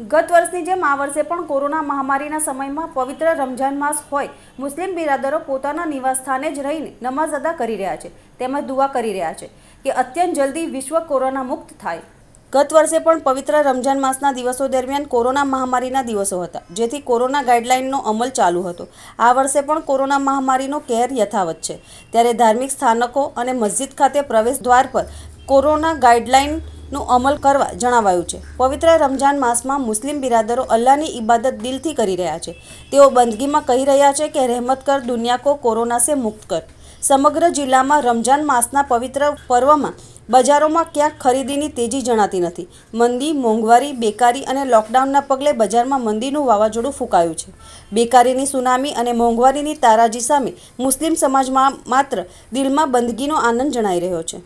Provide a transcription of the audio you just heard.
ગત વર્ષની જેમ આ વર્ષે પણ કોરોના મહામારીના સમયમાં પવિત્ર રમઝાન માસ હોય મુસ્લિમ બિરાદરો પોતાના નિવાસસ્થાને જ રહીને નમાઝ અદા કરી રહ્યા છે તેમજ દુઆ કરી રહ્યા છે કે અત્યંત જલ્દી વિશ્વ કોરોના મુક્ત થાય ગત વર્ષે પણ પવિત્ર રમજાન માસના દિવસો દરમિયાન કોરોના મહામારીના દિવસો હતા જેથી કોરોના ગાઈડલાઇનનો અમલ ચાલુ હતો આ વર્ષે પણ કોરોના મહામારીનો કહેર યથાવત છે ત્યારે ધાર્મિક સ્થાનકો અને મસ્જિદ ખાતે પ્રવેશ દ્વાર પર કોરોના ગાઈડલાઇન નું અમલ કરવા જણાવાયું છે પવિત્ર રમજાન માસમાં મુસ્લિમ બિરાદરો અલ્લાહની ઇબાદત દિલથી કરી રહ્યા છે તેઓ બંદગીમાં કહી રહ્યા છે કે રહેમત કર દુનિયા કો કોરોના સે મુક્ત કર સમગ્ર જિલ્લામાં રમજાન માસના પવિત્ર પર્વમાં બજારોમાં ક્યાંક ખરીદીની તેજી જણાતી નથી મંદી મોંઘવારી બેકારી અને લોકડાઉનના પગલે બજારમાં મંદીનું વાવાઝોડું ફૂંકાયું છે બેકારીની સુનામી અને મોંઘવારીની તારાજી સામે મુસ્લિમ સમાજમાં માત્ર દિલમાં બંદગીનો આનંદ જણાઈ રહ્યો છે